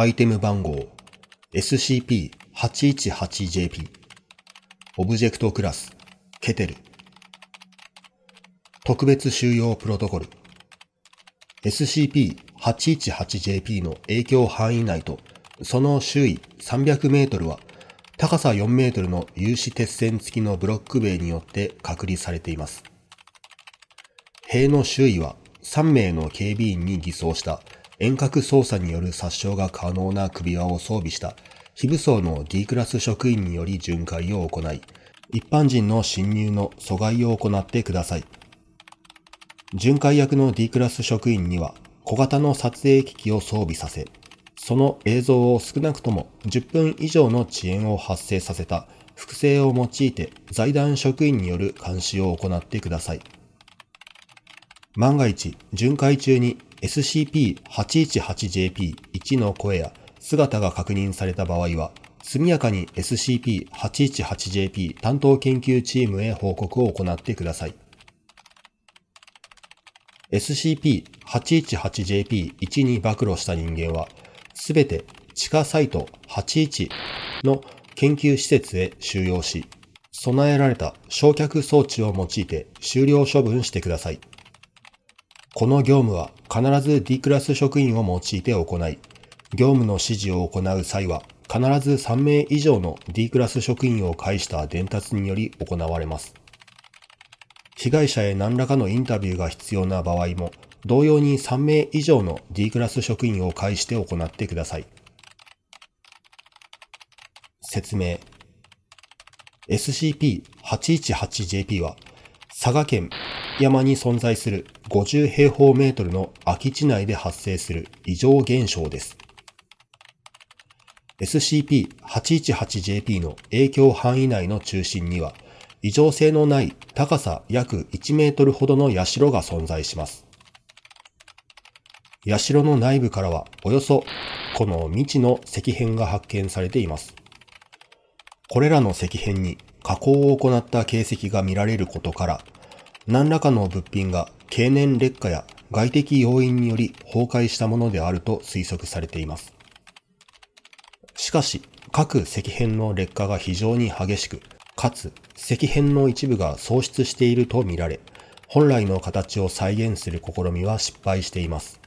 アイテム番号 SCP-818JP オブジェクトクラスケテル特別収容プロトコル SCP-818JP の影響範囲内とその周囲300メートルは高さ4メートルの有刺鉄線付きのブロック塀によって隔離されています。塀の周囲は3名の警備員に偽装した遠隔操作による殺傷が可能な首輪を装備した非武装の D クラス職員により巡回を行い、一般人の侵入の阻害を行ってください。巡回役の D クラス職員には小型の撮影機器を装備させ、その映像を少なくとも10分以上の遅延を発生させた複製を用いて財団職員による監視を行ってください。万が一、巡回中に SCP-818JP1 の声や姿が確認された場合は、速やかに SCP-818JP 担当研究チームへ報告を行ってください。SCP-818JP1 に暴露した人間は、すべて地下サイト81の研究施設へ収容し、備えられた焼却装置を用いて終了処分してください。この業務は必ず D クラス職員を用いて行い、業務の指示を行う際は、必ず3名以上の D クラス職員を介した伝達により行われます。被害者へ何らかのインタビューが必要な場合も、同様に3名以上の D クラス職員を介して行ってください。説明。SCP-818JP は、佐賀県山に存在する50平方メートルの空き地内で発生する異常現象です。SCP-818JP の影響範囲内の中心には、異常性のない高さ約1メートルほどの社が存在します。社の内部からはおよそこの未知の石片が発見されています。これらの石片に加工を行った形跡が見られることから、何らかの物品が経年劣化や外的要因により崩壊したものであると推測されています。しかし、各石片の劣化が非常に激しく、かつ石片の一部が喪失しているとみられ、本来の形を再現する試みは失敗しています。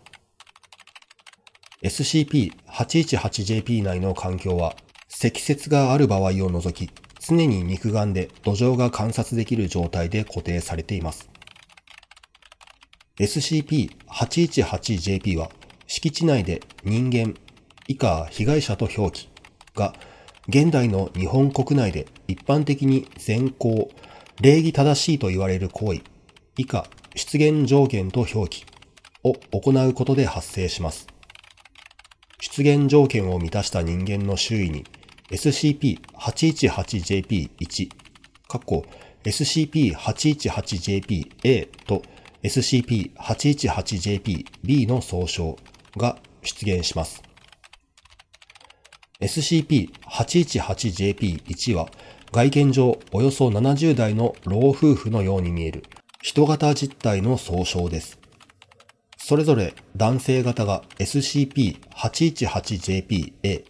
SCP-818JP 内の環境は、積雪がある場合を除き、常に肉眼で土壌が観察できる状態で固定されています。SCP-818JP は敷地内で人間以下被害者と表記が現代の日本国内で一般的に善行、礼儀正しいと言われる行為以下出現条件と表記を行うことで発生します。出現条件を満たした人間の周囲に SCP-818JP1、SCP-818JPA と SCP-818JP-B の総称が出現します。SCP-818JP-1 は外見上およそ70代の老夫婦のように見える人型実体の総称です。それぞれ男性型が SCP-818JP-A、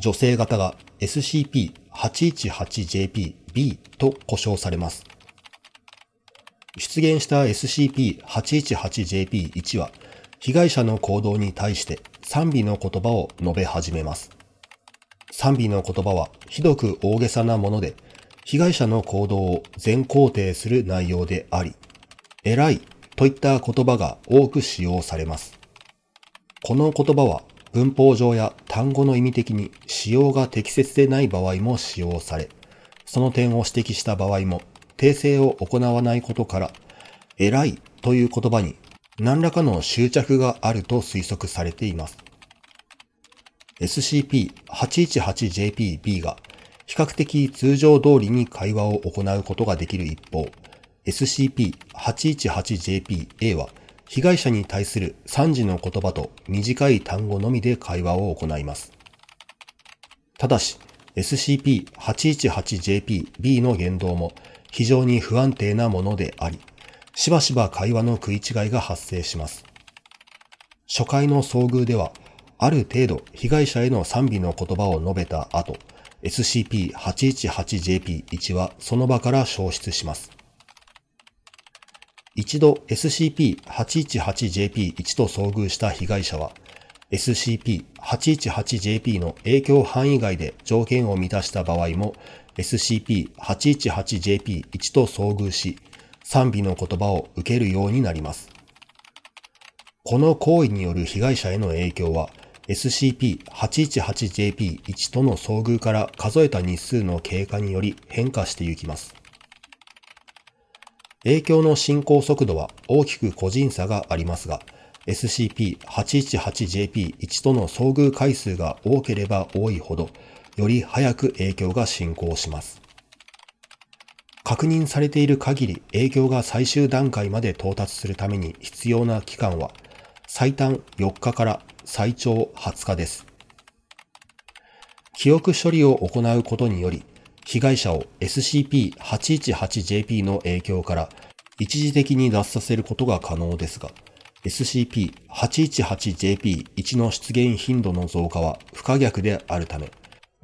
女性型が SCP-818JP-B と呼称されます。出現した SCP-818JP1 は、被害者の行動に対して賛美の言葉を述べ始めます。賛美の言葉はひどく大げさなもので、被害者の行動を全肯定する内容であり、偉いといった言葉が多く使用されます。この言葉は文法上や単語の意味的に使用が適切でない場合も使用され、その点を指摘した場合も訂正を行わないことから、偉いという言葉に何らかの執着があると推測されています。SCP-818JPB が比較的通常通りに会話を行うことができる一方、SCP-818JPA は被害者に対する3時の言葉と短い単語のみで会話を行います。ただし、SCP-818JPB の言動も非常に不安定なものであり、しばしば会話の食い違いが発生します。初回の遭遇では、ある程度被害者への賛美の言葉を述べた後、SCP-818JP1 はその場から消失します。一度 SCP-818JP1 と遭遇した被害者は、SCP-818JP の影響範囲外で条件を満たした場合も SCP-818JP1 と遭遇し、賛美の言葉を受けるようになります。この行為による被害者への影響は、SCP-818JP1 との遭遇から数えた日数の経過により変化していきます。影響の進行速度は大きく個人差がありますが、SCP-818JP1 との遭遇回数が多ければ多いほど、より早く影響が進行します。確認されている限り影響が最終段階まで到達するために必要な期間は最短4日から最長20日です。記憶処理を行うことにより被害者を SCP-818JP の影響から一時的に脱させることが可能ですが、SCP-818JP1 の出現頻度の増加は不可逆であるため、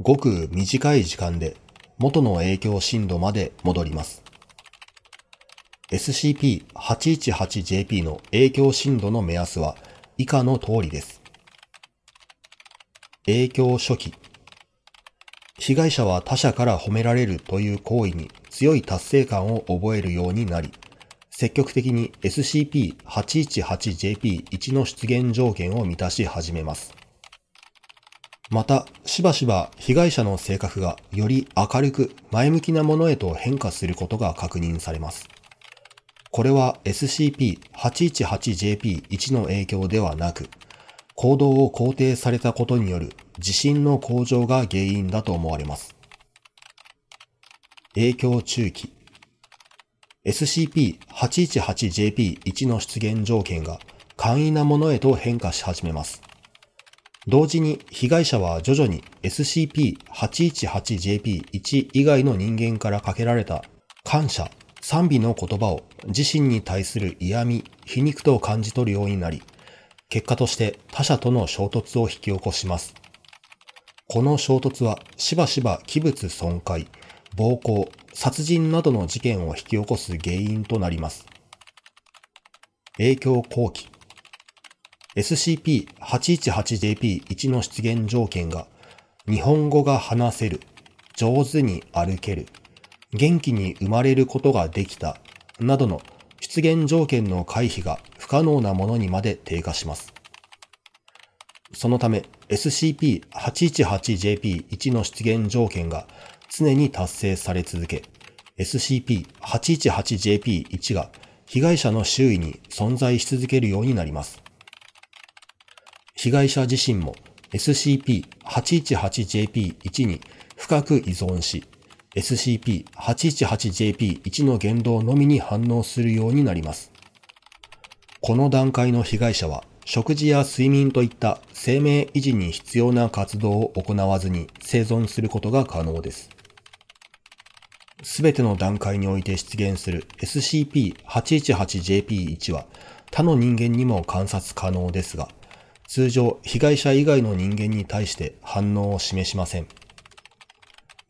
ごく短い時間で元の影響深度まで戻ります。SCP-818JP の影響深度の目安は以下の通りです。影響初期。被害者は他者から褒められるという行為に強い達成感を覚えるようになり、積極的に SCP-818JP1 の出現条件を満たし始めます。また、しばしば被害者の性格がより明るく前向きなものへと変化することが確認されます。これは SCP-818JP1 の影響ではなく、行動を肯定されたことによる自信の向上が原因だと思われます。影響中期 SCP-818JP1 の出現条件が簡易なものへと変化し始めます。同時に被害者は徐々に SCP-818JP1 以外の人間からかけられた感謝、賛美の言葉を自身に対する嫌味、皮肉と感じ取るようになり、結果として他者との衝突を引き起こします。この衝突はしばしば器物損壊、暴行、殺人などの事件を引き起こす原因となります。影響後期 SCP-818JP1 の出現条件が、日本語が話せる、上手に歩ける、元気に生まれることができた、などの出現条件の回避が不可能なものにまで低下します。そのため SCP-818JP1 の出現条件が常に達成され続け、SCP-818JP1 が被害者の周囲に存在し続けるようになります。被害者自身も SCP-818JP1 に深く依存し、SCP-818JP1 の言動のみに反応するようになります。この段階の被害者は、食事や睡眠といった生命維持に必要な活動を行わずに生存することが可能です。すべての段階において出現する SCP-818JP1 は他の人間にも観察可能ですが、通常被害者以外の人間に対して反応を示しません。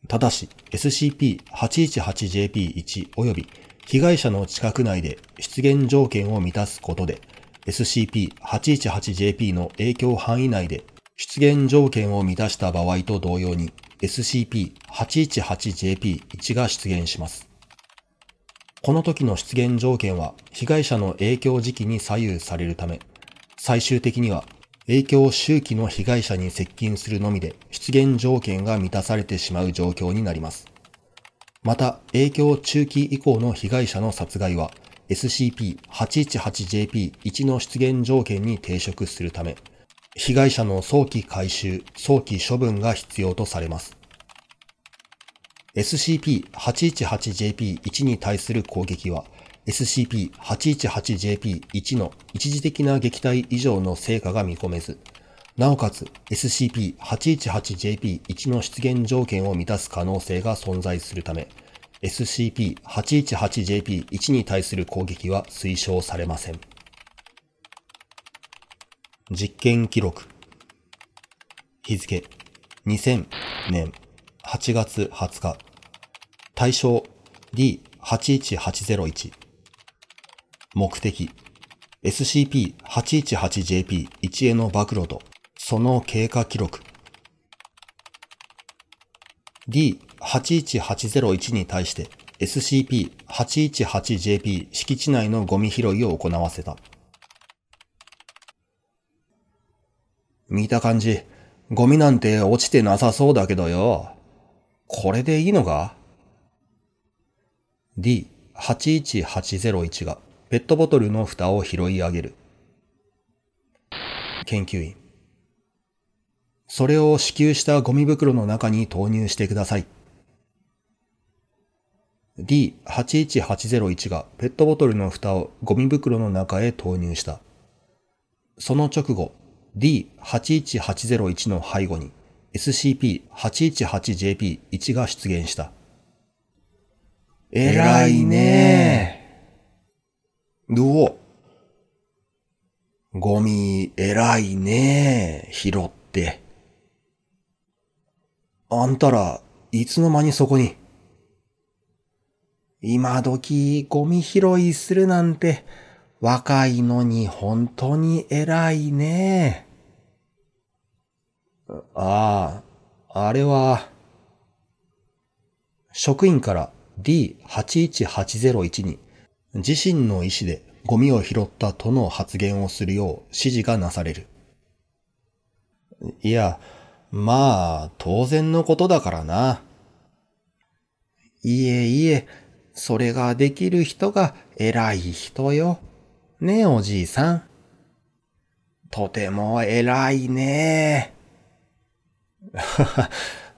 ただし SCP-818JP1 及び被害者の近く内で出現条件を満たすことで SCP-818JP の影響範囲内で出現条件を満たした場合と同様に SCP-818JP1 が出現します。この時の出現条件は被害者の影響時期に左右されるため、最終的には影響周期の被害者に接近するのみで出現条件が満たされてしまう状況になります。また、影響中期以降の被害者の殺害は SCP-818JP1 の出現条件に抵触するため、被害者の早期回収、早期処分が必要とされます。SCP-818JP1 に対する攻撃は、SCP-818JP1 の一時的な撃退以上の成果が見込めず、なおかつ SCP-818JP1 の出現条件を満たす可能性が存在するため、SCP-818JP1 に対する攻撃は推奨されません。実験記録日付2000年8月20日対象 D81801 目的、SCP-818JP1 への暴露と、その経過記録。D81801 に対して SCP-818JP 敷地内のゴミ拾いを行わせた。見た感じ、ゴミなんて落ちてなさそうだけどよ。これでいいのか ?D81801 がペットボトルの蓋を拾い上げる。研究員。それを支給したゴミ袋の中に投入してください。D81801 がペットボトルの蓋をゴミ袋の中へ投入した。その直後、D81801 の背後に SCP-818JP1 が出現した。えらいねえ。どうゴミ偉いねえ、拾って。あんたら、いつの間にそこに。今時ゴミ拾いするなんて、若いのに本当に偉いねえ。ああ、あれは、職員から D81801 に自身の意思でゴミを拾ったとの発言をするよう指示がなされる。いや、まあ、当然のことだからな。いえいえ、それができる人が偉い人よ。ねえおじいさん。とても偉いねえ。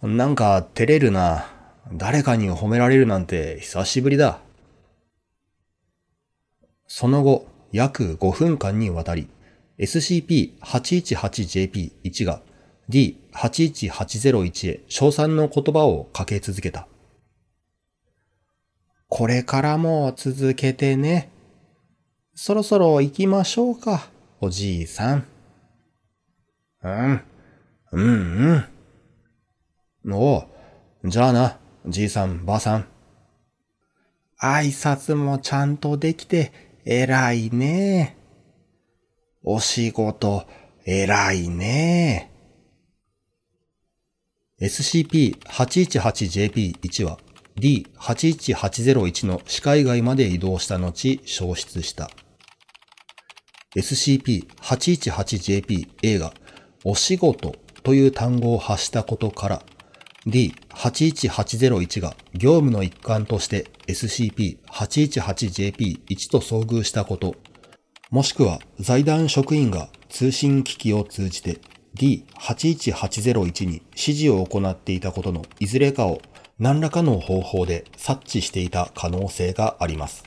なんか照れるな。誰かに褒められるなんて久しぶりだ。その後、約5分間にわたり、SCP-818JP1 が D81801 へ称賛の言葉をかけ続けた。これからも続けてね。そろそろ行きましょうか、おじいさん。うん、うんうん。おう、じゃあな、じいさん、ばあさん。挨拶もちゃんとできて、偉いねお仕事、偉いね SCP-818JP1 は D81801 の視界外まで移動した後消失した。SCP-818JPA がお仕事という単語を発したことから D81801 が業務の一環として SCP-818JP1 と遭遇したこと、もしくは財団職員が通信機器を通じて D81801 に指示を行っていたことのいずれかを何らかの方法で察知していた可能性があります。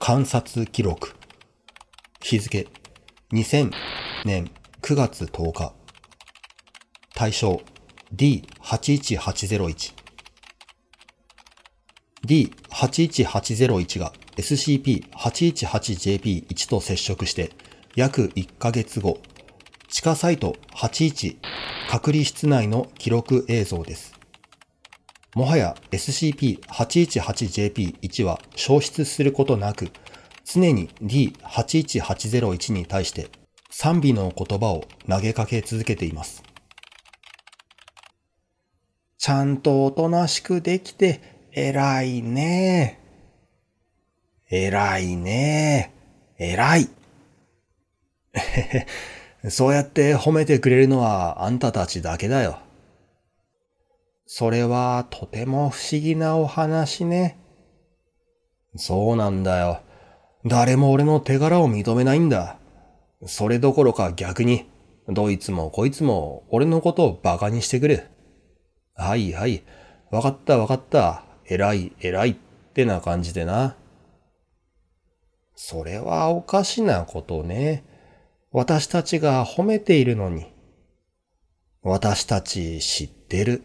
観察記録日付2000年9月10日対象 D81801。D81801 が SCP-818JP1 と接触して約1ヶ月後、地下サイト81隔離室内の記録映像です。もはや SCP-818JP1 は消失することなく、常に D81801 に対して賛美の言葉を投げかけ続けています。ちゃんとおとなしくできて、偉いね偉いね偉い。そうやって褒めてくれるのはあんたたちだけだよ。それはとても不思議なお話ね。そうなんだよ。誰も俺の手柄を認めないんだ。それどころか逆に、どいつもこいつも俺のことを馬鹿にしてくる。はいはい。わかったわかった。偉い偉いってな感じでな。それはおかしなことね。私たちが褒めているのに。私たち知ってる。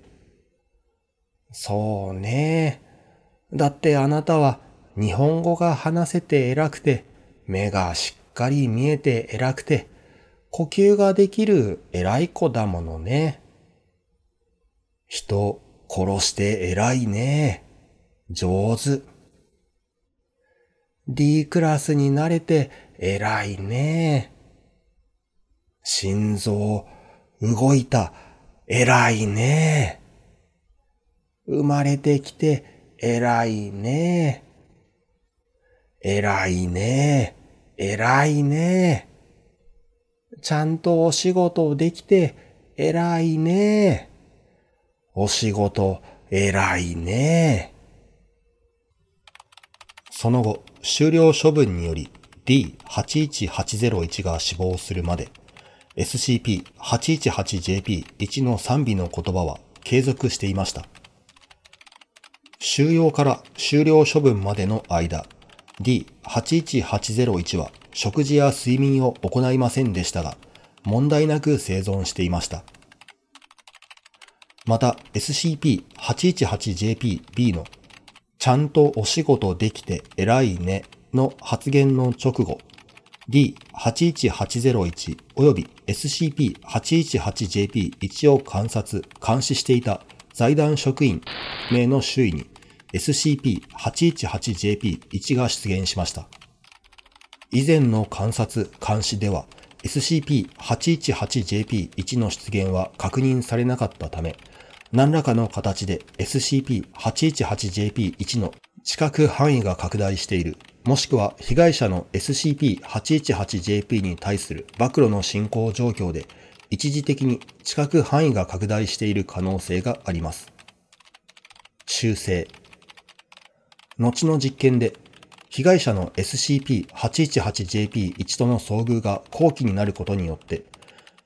そうね。だってあなたは日本語が話せて偉くて、目がしっかり見えて偉くて、呼吸ができる偉い子だものね。人殺して偉いね。上手。D クラスになれて偉いね。心臓動いた偉いね。生まれてきて偉いね。偉いね。偉いね。ちゃんとお仕事できて偉いね。お仕事、偉いねその後、終了処分により D81801 が死亡するまで、SCP-818JP1 の3尾の言葉は継続していました。収容から終了処分までの間、D81801 は食事や睡眠を行いませんでしたが、問題なく生存していました。また SCP-818JPB のちゃんとお仕事できて偉いねの発言の直後、D81801 及び SCP-818JP1 を観察、監視していた財団職員名の周囲に SCP-818JP1 が出現しました。以前の観察、監視では SCP-818JP1 の出現は確認されなかったため、何らかの形で SCP-818JP1 の四覚範囲が拡大している、もしくは被害者の SCP-818JP に対する暴露の進行状況で、一時的に知覚範囲が拡大している可能性があります。修正。後の実験で被害者の SCP-818JP1 との遭遇が後期になることによって、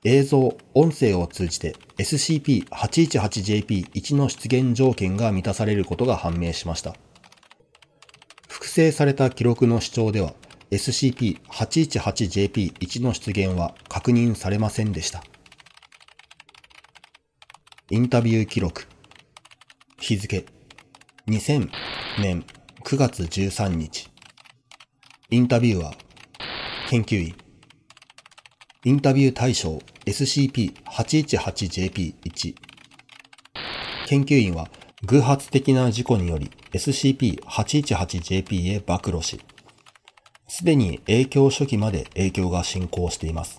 映像、音声を通じて SCP-818JP1 の出現条件が満たされることが判明しました。複製された記録の主張では、SCP-818JP1 の出現は確認されませんでした。インタビュー記録日付2000年9月13日インタビューは研究員インタビュー対象 SCP-818JP1 研究員は偶発的な事故により SCP-818JP へ暴露し、すでに影響初期まで影響が進行しています。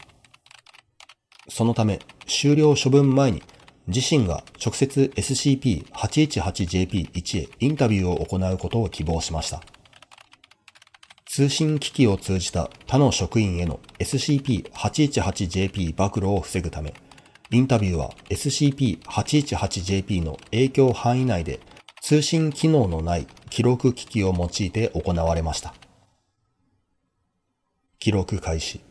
そのため、終了処分前に自身が直接 SCP-818JP1 へインタビューを行うことを希望しました。通信機器を通じた他の職員への SCP-818JP 暴露を防ぐため、インタビューは SCP-818JP の影響範囲内で通信機能のない記録機器を用いて行われました。記録開始。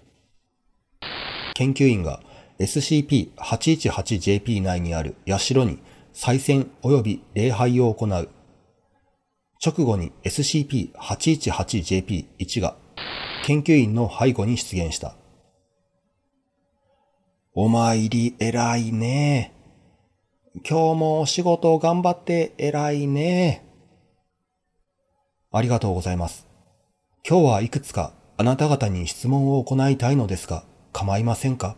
研究員が SCP-818JP 内にある社に再選及び礼拝を行う直後に SCP-818JP1 が研究員の背後に出現した。お参り偉いね。今日もお仕事を頑張って偉いね。ありがとうございます。今日はいくつかあなた方に質問を行いたいのですが、構いませんか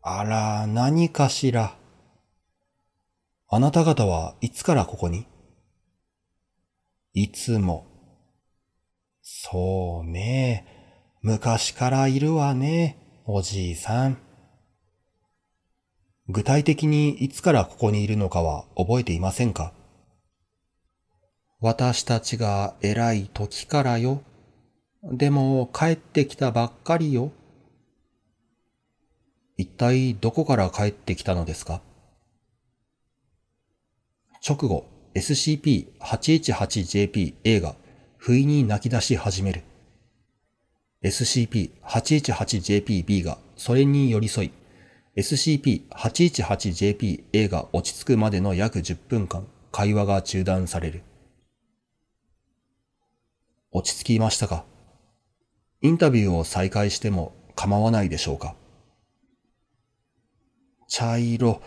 あら、何かしら。あなた方はいつからここにいつも。そうね。昔からいるわね、おじいさん。具体的にいつからここにいるのかは覚えていませんか私たちが偉い時からよ。でも帰ってきたばっかりよ。一体どこから帰ってきたのですか直後、SCP-818JP A が不意に泣き出し始める。SCP-818JP B がそれに寄り添い、SCP-818JP A が落ち着くまでの約10分間、会話が中断される。落ち着きましたかインタビューを再開しても構わないでしょうか茶色、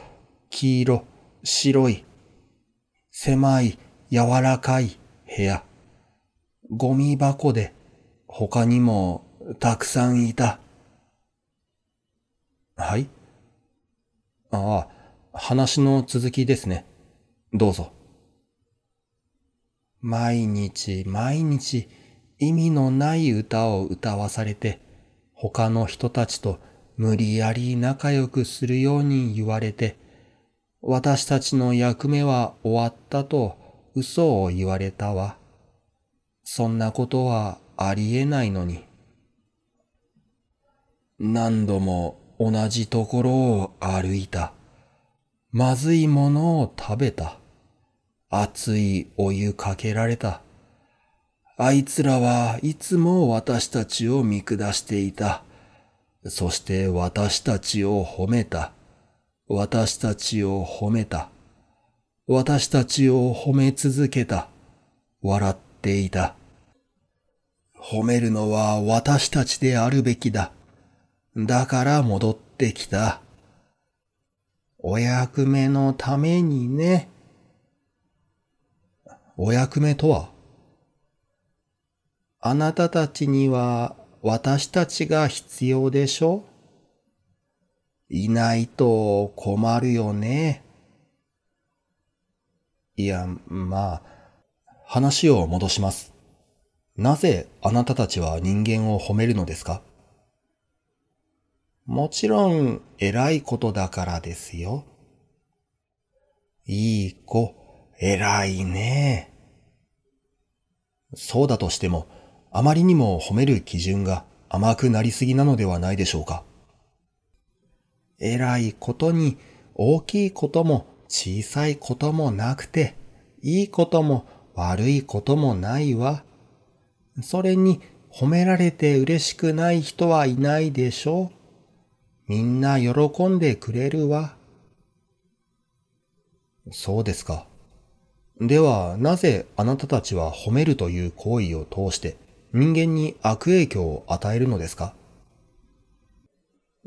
黄色、白い、狭い、柔らかい部屋。ゴミ箱で、他にもたくさんいた。はいああ、話の続きですね。どうぞ。毎日毎日意味のない歌を歌わされて、他の人たちと無理やり仲良くするように言われて、私たちの役目は終わったと嘘を言われたわ。そんなことはありえないのに。何度も同じところを歩いた。まずいものを食べた。熱いお湯かけられた。あいつらはいつも私たちを見下していた。そして私たちを褒めた。私たちを褒めた。私たちを褒め続けた。笑っていた。褒めるのは私たちであるべきだ。だから戻ってきた。お役目のためにね。お役目とはあなたたちには私たちが必要でしょいないと困るよね。いや、まあ、話を戻します。なぜあなたたちは人間を褒めるのですかもちろん偉いことだからですよ。いい子、偉いね。そうだとしても、あまりにも褒める基準が甘くなりすぎなのではないでしょうか。えらいことに大きいことも小さいこともなくて、いいことも悪いこともないわ。それに褒められて嬉しくない人はいないでしょう。みんな喜んでくれるわ。そうですか。では、なぜあなたたちは褒めるという行為を通して人間に悪影響を与えるのですか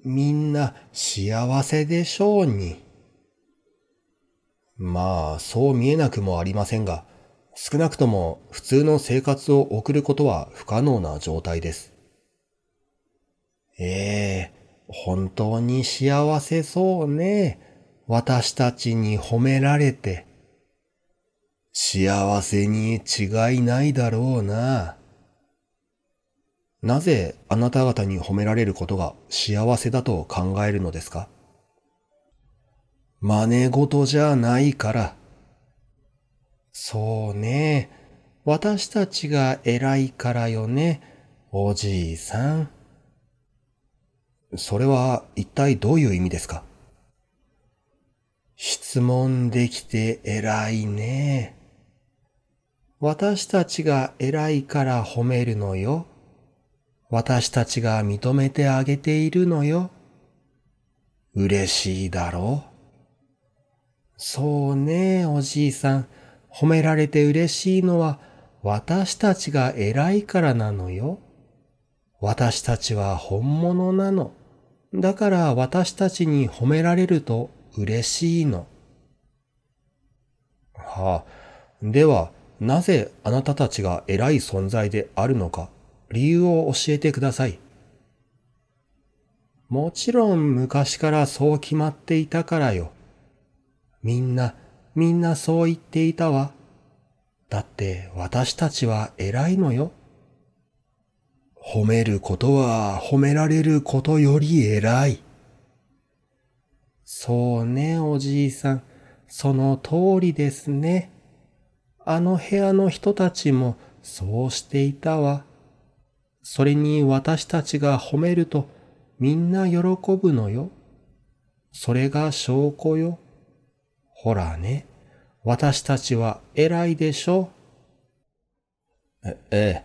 みんな幸せでしょうに。まあ、そう見えなくもありませんが、少なくとも普通の生活を送ることは不可能な状態です。ええ本当に幸せそうね。私たちに褒められて。幸せに違いないだろうな。なぜあなた方に褒められることが幸せだと考えるのですか真似事じゃないから。そうね。私たちが偉いからよね、おじいさん。それは一体どういう意味ですか質問できて偉いね。私たちが偉いから褒めるのよ。私たちが認めてあげているのよ。嬉しいだろう。そうね、おじいさん。褒められて嬉しいのは私たちが偉いからなのよ。私たちは本物なの。だから私たちに褒められると嬉しいの。はあ、では、なぜあなたたちが偉い存在であるのか理由を教えてください。もちろん昔からそう決まっていたからよ。みんな、みんなそう言っていたわ。だって私たちは偉いのよ。褒めることは褒められることより偉い。そうね、おじいさん。その通りですね。あの部屋の人たちもそうしていたわ。それに私たちが褒めるとみんな喜ぶのよ。それが証拠よ。ほらね、私たちは偉いでしょ。え、ええ。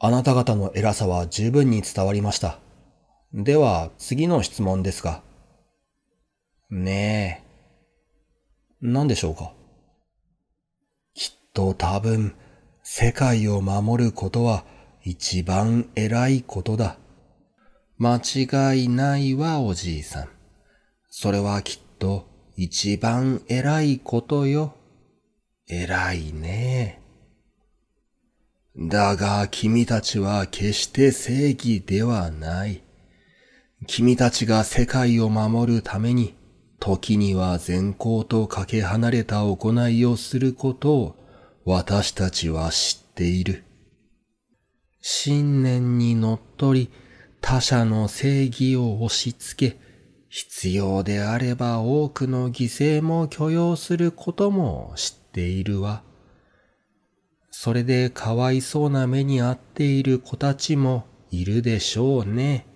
あなた方の偉さは十分に伝わりました。では、次の質問ですが。ねえ。何でしょうかきっと多分、世界を守ることは一番偉いことだ。間違いないわ、おじいさん。それはきっと一番偉いことよ。偉いね。だが君たちは決して正義ではない。君たちが世界を守るために、時には善行とかけ離れた行いをすることを私たちは知っている。信念にのっとり、他者の正義を押し付け、必要であれば多くの犠牲も許容することも知っているわ。それでかわいそうな目に遭っている子たちもいるでしょうね。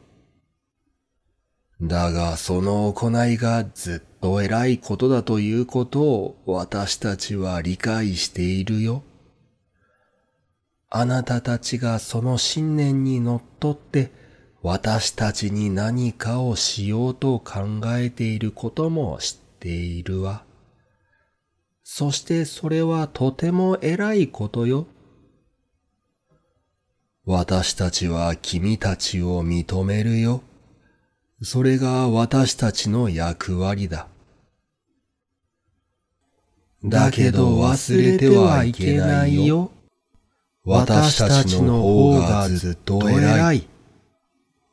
だがその行いがずっと偉いことだということを私たちは理解しているよ。あなたたちがその信念にのっとって私たちに何かをしようと考えていることも知っているわ。そしてそれはとても偉いことよ。私たちは君たちを認めるよ。それが私たちの役割だ。だけど忘れてはいけないよ。私たちの方がずっと偉い。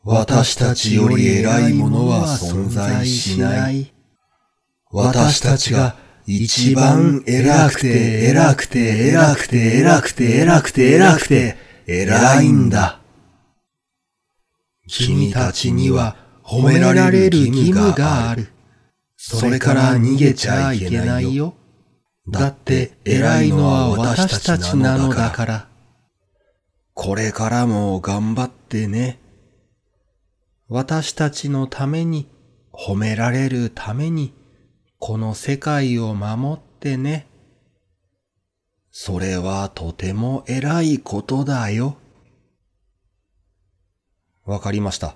私たちより偉いものは存在しない。私たちが一番偉くて偉くて偉くて偉くて偉くて偉くて偉いんだ。君たちには褒められる義務がある。それから逃げちゃいけないよ。だって偉いのは私たちなのだから。これからも頑張ってね。私たちのために、褒められるために、この世界を守ってね。それはとても偉いことだよ。わかりました。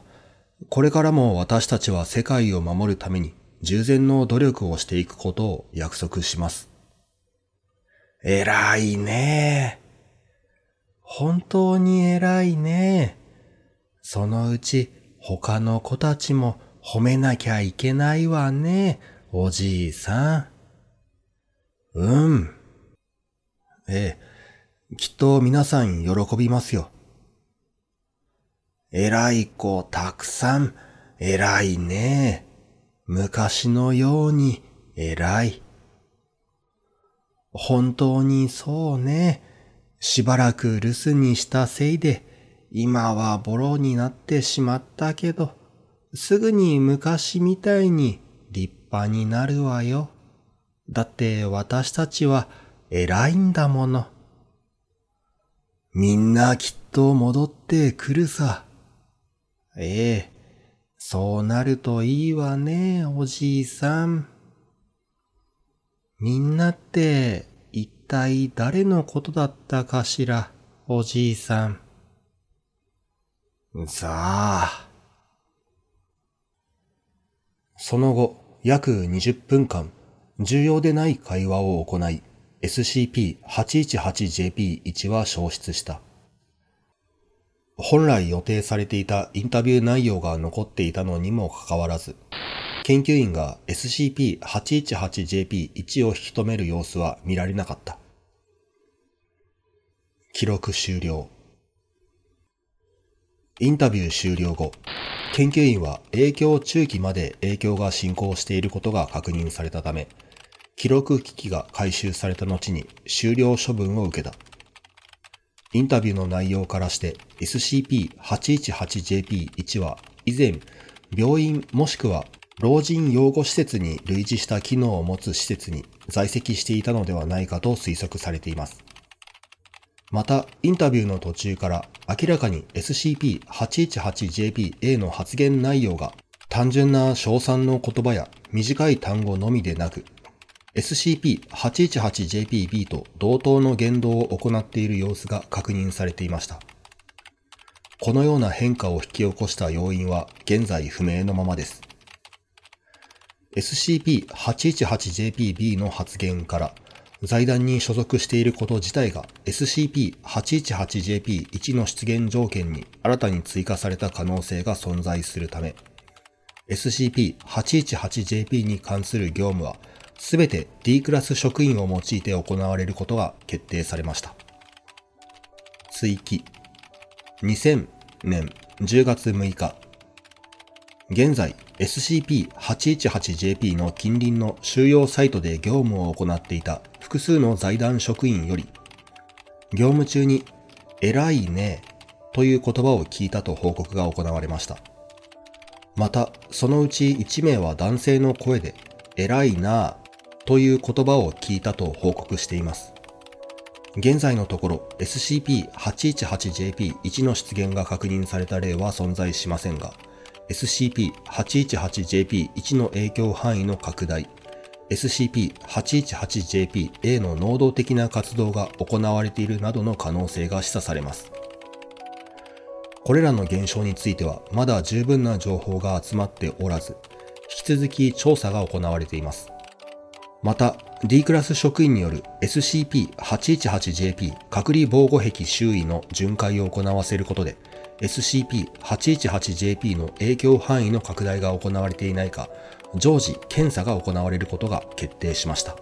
これからも私たちは世界を守るために従前の努力をしていくことを約束します。偉いねえ。本当に偉いね。そのうち他の子たちも褒めなきゃいけないわね、おじいさん。うん。ええ、きっと皆さん喜びますよ。偉い子たくさん、偉いね。昔のように偉い。本当にそうね。しばらく留守にしたせいで、今はボロになってしまったけど、すぐに昔みたいに立派になるわよ。だって私たちは偉いんだもの。みんなきっと戻ってくるさ。ええ、そうなるといいわね、おじいさん。みんなって体誰のことだったかしら、おじいさん。さあ。その後、約20分間、重要でない会話を行い、SCP-818JP1 は消失した。本来予定されていたインタビュー内容が残っていたのにもかかわらず、研究員が SCP-818JP1 を引き止める様子は見られなかった。記録終了。インタビュー終了後、研究員は影響中期まで影響が進行していることが確認されたため、記録機器が回収された後に終了処分を受けた。インタビューの内容からして SCP-818JP1 は以前、病院もしくは老人養護施設に類似した機能を持つ施設に在籍していたのではないかと推測されています。また、インタビューの途中から明らかに SCP-818JPA の発言内容が単純な称賛の言葉や短い単語のみでなく、SCP-818JPB と同等の言動を行っている様子が確認されていました。このような変化を引き起こした要因は現在不明のままです。SCP-818JPB の発言から財団に所属していること自体が SCP-818JP1 の出現条件に新たに追加された可能性が存在するため、SCP-818JP に関する業務は、全て D クラス職員を用いて行われることが決定されました。追記2000年10月6日現在 SCP-818JP の近隣の収容サイトで業務を行っていた複数の財団職員より、業務中に偉いねという言葉を聞いたと報告が行われました。また、そのうち1名は男性の声で偉いなという言葉を聞いたと報告しています。現在のところ SCP-818JP1 の出現が確認された例は存在しませんが、SCP-818JP1 の影響範囲の拡大、SCP-818JP-A の能動的な活動が行われているなどの可能性が示唆されます。これらの現象についてはまだ十分な情報が集まっておらず、引き続き調査が行われています。また、D クラス職員による SCP-818JP 隔離防護壁周囲の巡回を行わせることで、SCP-818JP の影響範囲の拡大が行われていないか、常時検査が行われることが決定しました。